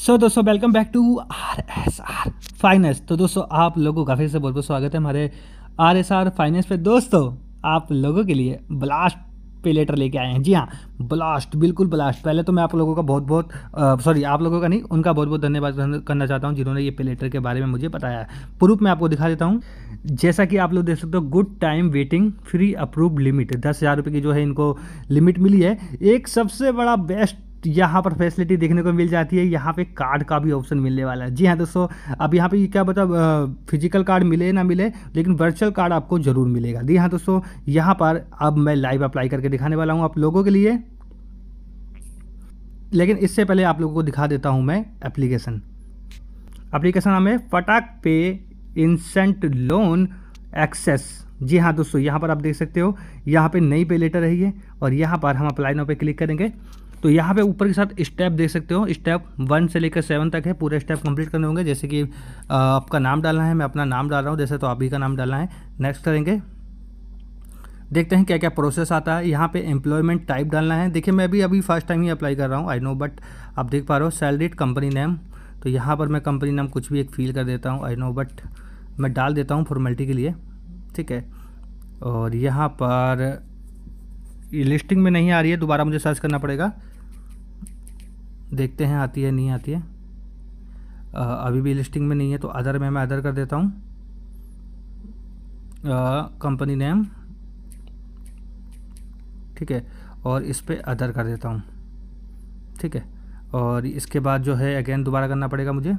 सो so, दोस्तों welcome back to R S R finance तो दोस्तों आप लोगों का फिर से बहुत बहुत स्वागत है हमारे आर एस आर फाइनेंस पे दोस्तों आप लोगों के लिए ब्लास्ट पे लेटर लेके आए हैं जी हाँ ब्लास्ट बिल्कुल ब्लास्ट पहले तो मैं आप लोगों का बहुत बहुत सॉरी आप लोगों का नहीं उनका बहुत बहुत धन्यवाद करना चाहता हूँ जिन्होंने ये पे लेटर के बारे में मुझे बताया प्रूफ मैं आपको दिखा देता हूँ जैसा कि आप लोग देख सकते हो good time waiting free approve limit दस हज़ार रुपये की जो है इनको लिमिट मिली है एक सबसे बड़ा बेस्ट तो यहाँ पर फैसिलिटी देखने को मिल जाती है यहाँ पे कार्ड का भी ऑप्शन मिलने वाला है जी हाँ दोस्तों अब यहाँ पे क्या बता फिजिकल कार्ड मिले ना मिले लेकिन वर्चुअल कार्ड आपको ज़रूर मिलेगा जी हाँ दोस्तों यहाँ पर अब मैं लाइव अप्लाई करके दिखाने वाला हूँ आप लोगों के लिए लेकिन इससे पहले आप लोगों को दिखा देता हूँ मैं एप्लीकेशन एप्लीकेशन हमें फटाक पे इंसेंट लोन एक्सेस जी हाँ दोस्तों यहाँ पर आप देख सकते हो यहाँ पे नई पे लेटर रही है और यहाँ पर हम अप्लाई नाउ पे क्लिक करेंगे तो यहाँ पे ऊपर के साथ स्टेप देख सकते हो स्टेप वन से लेकर सेवन तक है पूरे स्टेप कंप्लीट करने होंगे जैसे कि आपका नाम डालना है मैं अपना नाम डाल रहा हूँ जैसे तो आप ही का नाम डालना है नेक्स्ट करेंगे देखते हैं क्या क्या प्रोसेस आता है यहाँ पे एम्प्लॉयमेंट टाइप डालना है देखिए मैं भी अभी फर्स्ट टाइम ही अप्लाई कर रहा हूँ आई नो बट आप देख पा रहे हो सैलरीड कंपनी नेम तो यहाँ पर मैं कंपनी नेम कुछ भी एक फील कर देता हूँ आई नो बट मैं डाल देता हूँ फॉर्मेलिटी के लिए ठीक है और यहाँ पर लिस्टिंग में नहीं आ रही है दोबारा मुझे सर्च करना पड़ेगा देखते हैं आती है नहीं आती है आ, अभी भी लिस्टिंग में नहीं है तो अदर में मैं अदर कर देता हूँ कंपनी नेम ठीक है और इस पर अदर कर देता हूँ ठीक है और इसके बाद जो है अगेन दोबारा करना पड़ेगा मुझे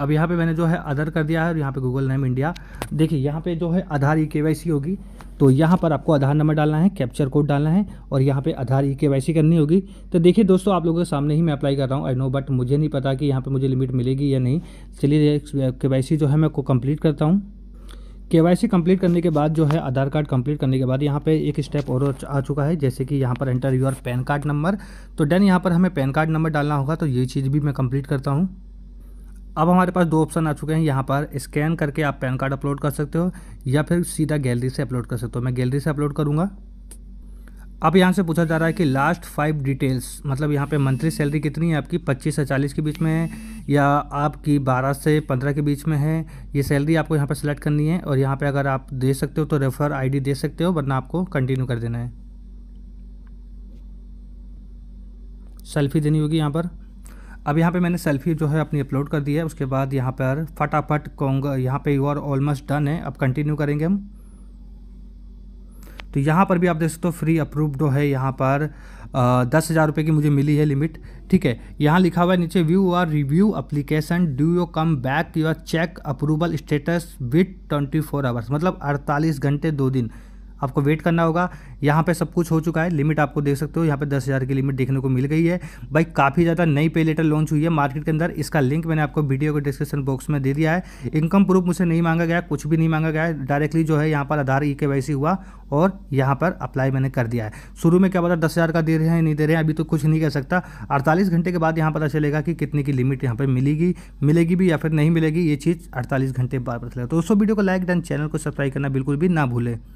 अब यहाँ पे मैंने जो है अदर कर दिया है और यहाँ पे गूगल नेम इंडिया देखिए यहाँ पे जो है आधार ई e के होगी तो यहाँ पर आपको आधार नंबर डालना है कैप्चर कोड डालना है और यहाँ पे आधार ई e के करनी होगी तो देखिए दोस्तों आप लोगों के सामने ही मैं अप्लाई कर रहा हूँ आई नो बट मुझे नहीं पता कि यहाँ पर मुझे लिमिट मिलेगी या नहीं चलिए के जो है मैं को कम्प्लीट करता हूँ के वाई सी कम्प्लीट करने के बाद जो है आधार कार्ड कंप्लीट करने के बाद यहाँ पे एक स्टेप और आ चुका है जैसे कि यहाँ पर enter your PAN card number तो डन यहाँ पर हमें पैन कार्ड नंबर डालना होगा तो ये चीज़ भी मैं कंप्लीट करता हूँ अब हमारे पास दो ऑप्शन आ चुके हैं यहाँ पर स्कैन करके आप पैन कार्ड अपलोड कर सकते हो या फिर सीधा गैलरी से अपलोड कर सकते हो मैं गैलरी से अपलोड करूँगा अब यहाँ से पूछा जा रहा है कि लास्ट फाइव डिटेल्स मतलब यहाँ पे मंथली सैलरी कितनी है आपकी 25 से 40 के बीच में है या आपकी 12 से 15 के बीच में है ये सैलरी आपको यहाँ पर सेलेक्ट करनी है और यहाँ पे अगर आप दे सकते हो तो रेफर आईडी दे सकते हो वरना आपको कंटिन्यू कर देना है सेल्फी देनी होगी यहाँ पर अब यहाँ पे मैंने सेल्फी जो है अपनी अपलोड कर दी है उसके बाद यहाँ पर फटाफट कॉन्ग यहाँ पे यू आर ऑलमोस्ट डन है अब कंटिन्यू करेंगे हम तो यहाँ पर भी आप देख सकते हो फ्री अप्रूव जो है यहाँ पर आ, दस हज़ार रुपये की मुझे मिली है लिमिट ठीक है यहाँ लिखा हुआ है नीचे view or review application do you come back your check approval status with twenty four hours मतलब अड़तालीस घंटे दो दिन आपको वेट करना होगा यहाँ पे सब कुछ हो चुका है लिमिट आपको देख सकते हो यहाँ पे दस हज़ार की लिमिट देखने को मिल गई है भाई काफ़ी ज़्यादा नई पे लेटर लॉन्च हुई है मार्केट के अंदर इसका लिंक मैंने आपको वीडियो के डिस्क्रिप्शन बॉक्स में दे दिया है इनकम प्रूफ मुझे नहीं मांगा गया कुछ भी नहीं मांगा गया डायरेक्टली जो है यहाँ पर आधार ई के हुआ और यहाँ पर अप्लाई मैंने कर दिया है शुरू में क्या पता दस हज़ार का दे रहे हैं नहीं दे रहे हैं अभी तो कुछ नहीं कह सकता अड़तालीस घंटे के बाद यहाँ पता चलेगा कि कितने की लिमिट यहाँ पर मिलेगी मिलेगी भी या फिर नहीं मिलेगी ये चीज़ अड़तालीस घंटे बाद पता चलेगा तो दोस्तों वीडियो को लाइक डन चैनल को सब्सक्राइब करना बिल्कुल भी ना भूलें